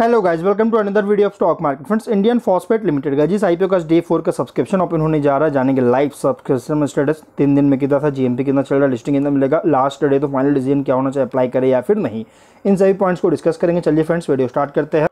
hello guys welcome to another video of stock market friends Indian phosphate limited का जिस IPO का day four का subscription open होने जा रहा है जानेंगे लाइव सब्सक्रिप्शन स्टेटस तीन दिन में कितना था जीएमपी कितना चल रहा है लिस्टिंग कितना मिलेगा लास्ट डे तो फाइनल डिसीजन क्या होना चाहिए अप्लाई करें या फिर नहीं इन सभी पॉइंट्स को डिस्कस करेंगे चलिए फ्रेंड्स वीडियो स्टार्ट करते हैं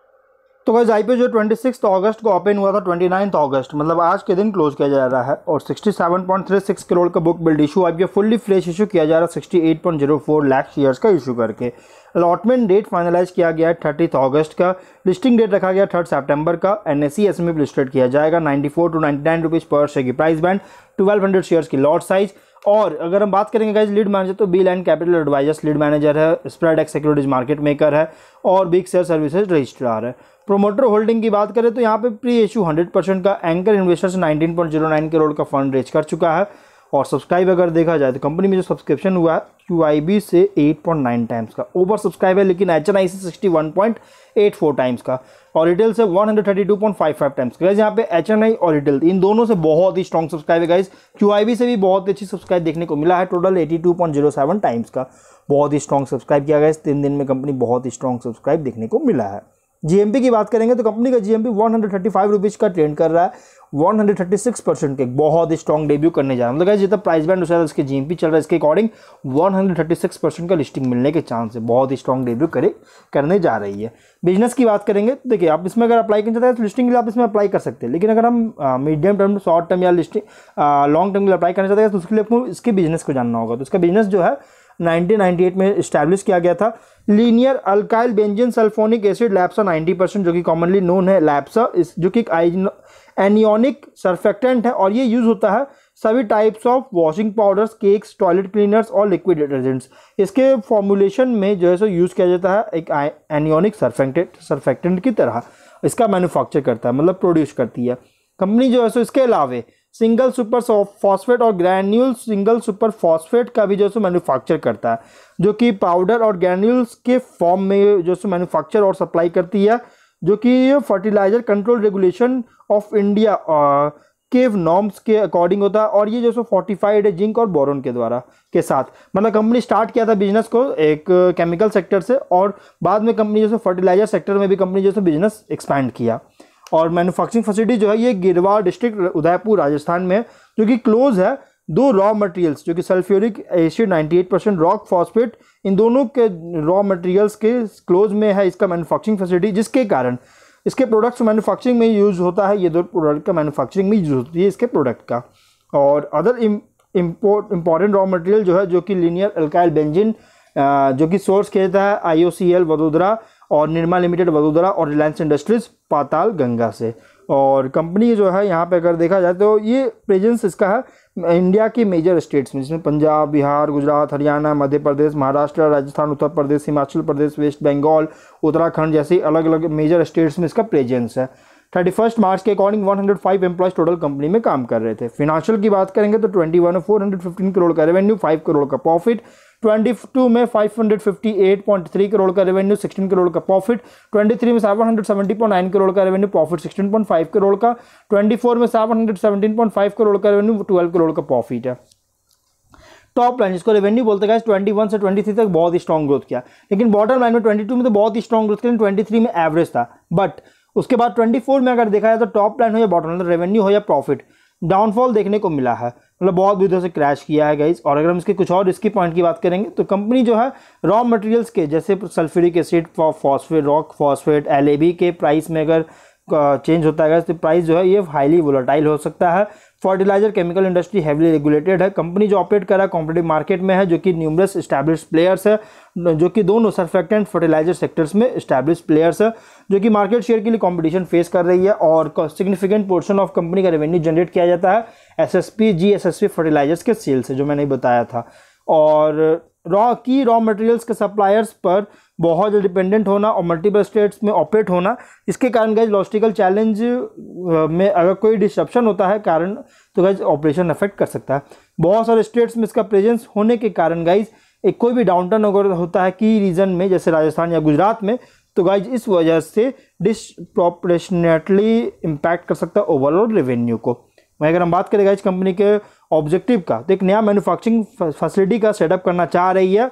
तो गैस पी जो ट्वेंटी सिक्स अगस्त को ओपन हुआ था ट्वेंटी नाइन्थ अगस्त मतलब आज के दिन क्लोज किया जा रहा है और sixty seven point three six crore का book build issue IPO fully fresh issue किया जा रहा है sixty eight point zero four lakh shares का इशू करके अलॉटमेंट डेट फाइनलाइज किया गया है थर्टी अगस्त का लिस्टिंग डेट रखा गया थर्ड सेप्टेम्बर का एन एस सी लिस्टेड किया जाएगा ninety four to ninety nine पर शेयर की price band twelve hundred shares की लॉट साइज़ और अगर हम बात करेंगे गाइज लीड मैनेजर तो beeline capital advisors lead manager है spread X securities market maker है और बिग शेयर सर्विसेज रजिस्ट्रार है प्रोमोटर होल्डिंग की बात करें तो यहाँ पे प्री इशू 100 परसेंट का एंकर इन्वेस्टर्स 19.09 करोड़ का फंड रेज कर चुका है और सब्सक्राइब अगर देखा जाए तो कंपनी में जो सब्सक्रिप्शन हुआ है क्यू से 8.9 टाइम्स का ओवर सब्सक्राइब है लेकिन एच एन आई से सिक्सटी टाइम्स का और रिटेल से 132.55 टाइम्स का यहाँ पे एच और रिटेल इन दोनों से बहुत ही स्ट्रॉन्ग सब्सक्राइब है गाइज क्यू से भी बहुत अच्छी सब्सक्राइब देखने को मिला है टोटल एटी टाइम्स का बहुत ही स्ट्रॉन्ग सब्सक्राइब किया गया इस तीन दिन में कंपनी बहुत ही स्ट्रॉन्ग सब्सक्राइब देखने को मिला है जीएमपी की बात करेंगे तो कंपनी का जीएमपी 135 हंड्रेड का ट्रेंड कर रहा है 136 परसेंट के बहुत स्ट्रॉन्ग डेब्यू करने जा रहा है मतलब जितना प्राइस बैंड उसके उसके जीएमपी चल रहा है इसके अकॉर्डिंग 136 परसेंट का लिस्टिंग मिलने के चांस है बहुत स्ट्रॉन्ग डेब्यू करे करने जा रही है बिजनेस की बात करेंगे तो देखिए आप इसमें अगर अप्लाई करना चाहते हैं तो लिस्टिंग के लिए आप इसमें अप्लाई कर सकते हैं लेकिन अगर हम मीडियम टर्म शॉर्ट टर्म या लिस्टिंग लॉन्ग टर्म के लिए अप्लाई करना चाहते हैं तो उसके लिए आपको इसके बिजनेस को जानना होगा तो इसका बिजनेस जो है 1998 में इस्टेब्लिश किया गया था linear alkyl benzene sulphonic acid LABSA 90 percent जो कि कॉमनली नोन है लैप्सा इस जो कि एनियोनिक सर्फेक्टेंट है और ये यूज़ होता है सभी types of washing powders cakes toilet cleaners और लिक्विड डिटर्जेंट्स इसके फॉर्मुलेशन में जो है सो यूज़ किया जाता है एक एनियोनिक सर्फेक्टेंट सर्फेक्टेंट की तरह इसका मैन्युफैक्चर करता है मतलब प्रोड्यूस करती है कंपनी जो है सो इसके अलावे सिंगल सुपर फॉस्फेट और ग्रैन्यूल सिंगल सुपर फॉस्फेट का भी जो सो मैन्युफैक्चर करता है जो कि पाउडर और ग्रैन्यूल्स के फॉर्म में जो सो मैन्युफैक्चर और सप्लाई करती है जो कि fertiliser control regulation of India के नॉर्म्स के अकॉर्डिंग होता है और ये जो सो फोर्टिफाइड है जिंक और बोरोन के द्वारा के साथ मतलब कंपनी स्टार्ट किया था बिजनेस को एक केमिकल सेक्टर से और बाद में कंपनी जैसे फर्टिलाइजर सेक्टर में भी कंपनी जैसे बिजनेस एक्सपैंड किया और मैन्युफैक्चरिंग फैसिलिटी जो है ये गिरवा डिस्ट्रिक्ट उदयपुर राजस्थान में जो कि क्लोज है दो रॉ मटेरियल्स जो कि sulphuric acid 98 percent rock phosphate इन दोनों के रॉ मटेरियल्स के क्लोज में है इसका मैनुफैक्चरिंग फैसिलिटी जिसके कारण इसके प्रोडक्ट्स मैनुफैक्चरिंग में यूज़ होता है ये दो प्रोडक्ट का मैनुफैक्चरिंग में यूज़ होती है इसके प्रोडक्ट का और other import important raw material जो है जो कि लीनियर अल्काइल बेंजिन जो कि सोर्स कहता है आई ओ सी एल वडोदरा और निर्मा लिमिटेड वडोदरा और रिलायंस इंडस्ट्रीज़ पाताल गंगा से और कंपनी जो है यहाँ पे अगर देखा जाए तो ये प्रेजेंस इसका है इंडिया के मेजर स्टेट्स में जिसमें पंजाब बिहार गुजरात हरियाणा मध्य प्रदेश महाराष्ट्र राजस्थान उत्तर प्रदेश हिमाचल प्रदेश वेस्ट बंगाल उत्तराखंड जैसे अलग अलग मेजर स्टेट्स में इसका प्रेजेंस है थर्टी फर्स्ट मार्च के अकॉर्डिंग 105 एम्प्लॉयज टोटल कंपनी में काम कर रहे थे फिनांशियल की बात करेंगे तो twenty one four hundred fifteen crore का रेवेन्यू फाइव करोड़ का प्रॉफिट 22 में 558.3 करोड़ का रेवेन्यू 16 करोड़ का प्रॉफिट 23 में 770.9 करोड़ का रेवेन्यू प्रॉफिट 16.5 करोड़ का 24 में 717.5 करोड़ का रेवेन्यू 12 करोड़ का प्रॉफिट है टॉप लाइन जिसको रेवेन्यू बोलते हैं ट्वेंटी वन से ट्वेंटी थ्री तक बहुत ही स्ट्रॉग ग्रोथ किया लेकिन बॉटम लाइन में ट्वेंटी टू में तो बहुत ही स्ट्रॉन्ग ग्रोथ किया ट्वेंटी थ्री में एवरेज था बट उसके बाद ट्वेंटी फोर में अगर देखा जाए तो टॉप लाइन हो या बॉटम लाइन रेवेन्यू हो या प्रॉफिट डाउनफॉल देखने को मिला है मतलब बहुत भी से क्रैश किया है गाइज और अगर हम इसके कुछ और इसकी पॉइंट की बात करेंगे तो कंपनी जो है रॉ मटेरियल्स के जैसे sulphuric acid phosphate rock phosphate L के प्राइस में अगर चेंज होता है तो प्राइस जो है ये हाईली वोलाटाइल हो सकता है fertiliser chemical industry heavily regulated है कंपनी जो ऑपरेट कर रहा है कॉम्पिटिव मार्केट में है जो कि न्यूमरस स्टैब्लिश प्लेयर्स है जो कि दोनों सरफेक्टेंट फर्टिलाइजर सेक्टर्स में स्टैब्लिश प्लेयर्स है जो कि मार्केट शेयर के लिए कंपटीशन फेस कर रही है और सिग्निफिकेंट पोर्शन ऑफ कंपनी का रेवेन्यू जनरेट किया जाता है S S P G S S P fertilisers के सेल्स से जो मैंने बताया था और रॉ की रॉ मटेरियल्स के सप्लायर्स पर बहुत ज़्यादा डिपेंडेंट होना और मल्टीपल स्टेट्स में ऑपरेट होना इसके कारण गैज लॉजिस्टिकल चैलेंज में अगर कोई डिस्ट्रप्शन होता है कारण तो गैज ऑपरेशन अफेक्ट कर सकता है बहुत सारे स्टेट्स में इसका प्रेजेंस होने के कारण गाइज एक कोई भी डाउन टर्न अगर होता है की रीजन में जैसे राजस्थान या गुजरात में तो गाइज इस वजह से डिसप्रोपरेशनेटली इम्पैक्ट कर सकता है ओवरऑल रेवेन्यू को वहीं अगर हम बात करें इस कंपनी के ऑब्जेक्टिव का तो एक नया मैनुफैक्चरिंग फैसिलिटी का सेटअप करना चाह रही है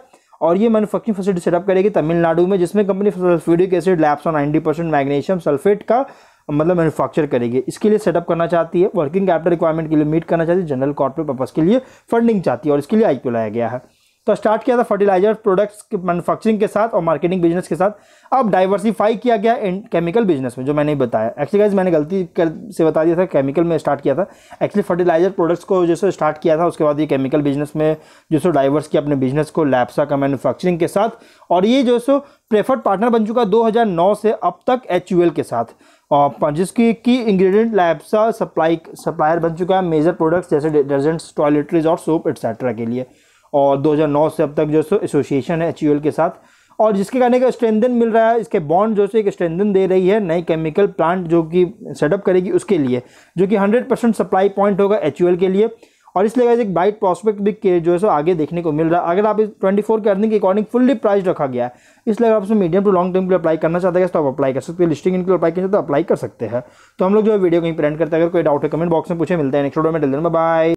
और ये मैनुफैक्चरिंग फैसिलिटी सेटअप करेगी तमिलनाडु में जिसमें कंपनी सल्फ्यूरिक एसिड लैब्स और नाइन्टी परसेंट मैग्नीशियम सल्फेट का मतलब मैनुफैक्चर करेगी इसके लिए सेटअप करना चाहती है वर्किंग कैपिटल रिक्वायरमेंट के लिए मीट करना चाहती है जनरल कॉर्पोरेट पर्पज़ के लिए फंडिंग चाहती है और इसके लिए आई लाया गया है तो स्टार्ट किया था फर्टिलाइजर प्रोडक्ट्स की मैनुफैक्चरिंग के साथ और मार्केटिंग बिजनेस के साथ अब डाइवर्सिफाई किया गया इन केमिकल बिजनेस में जो मैंने बताया एक्चुअली गाइज मैंने गलती कर से बता दिया था केमिकल में स्टार्ट किया था एक्चुअली फर्टिलाइजर प्रोडक्ट्स को जैसे स्टार्ट किया था उसके बाद ये केमिकल बिजनेस में जो सो डाइवर्स किया अपने बिजनेस को लैप्सा का मैनुफैक्चरिंग के साथ और ये जो सो प्रेफर्ड पार्टनर बन चुका है से अब तक एच के साथ और जिसकी की इंग्रेडिएंट लैप्सा सप्लाई सप्लायर बन चुका है मेजर प्रोडक्ट्स जैसे डिटर्जेंट्स टॉयलेटरीज और सोप एट्सेट्रा के लिए और 2009 से अब तक जो सो एसोसिएशन है एच के साथ और जिसके कारण एक स्ट्रेंथन मिल रहा है इसके बॉन्ड जो एक स्ट्रेंथन दे रही है नई केमिकल प्लांट जो कि सेटअप करेगी उसके लिए जो कि हंड्रेड परसेंट सप्लाई पॉइंट होगा एच के लिए और इसलिए एक बाइट प्रॉस्पेक्ट भी जो है सो आगे देखने को मिल रहा है अगर आप इस ट्वेंटी फोर के अर्निंग के अकॉर्डिंग फुल्ली प्राइस रखा गया है इसलिए अगर आप मीडियम टू लॉन्ग टर्म के लिए अप्लाई करना चाहते हैं तो आप अप्लाई कर सकते हैं लिस्टिंग इनके अप्लाई हैं तो अप्लाई कर सकते हैं तो हम लोग जो है वीडियो कहीं प्रेंट करते हैं अगर कोई डाउट है कमेंट बॉक्स में पूछे मिलते हैं नेक्स्ट वीडियो में बाय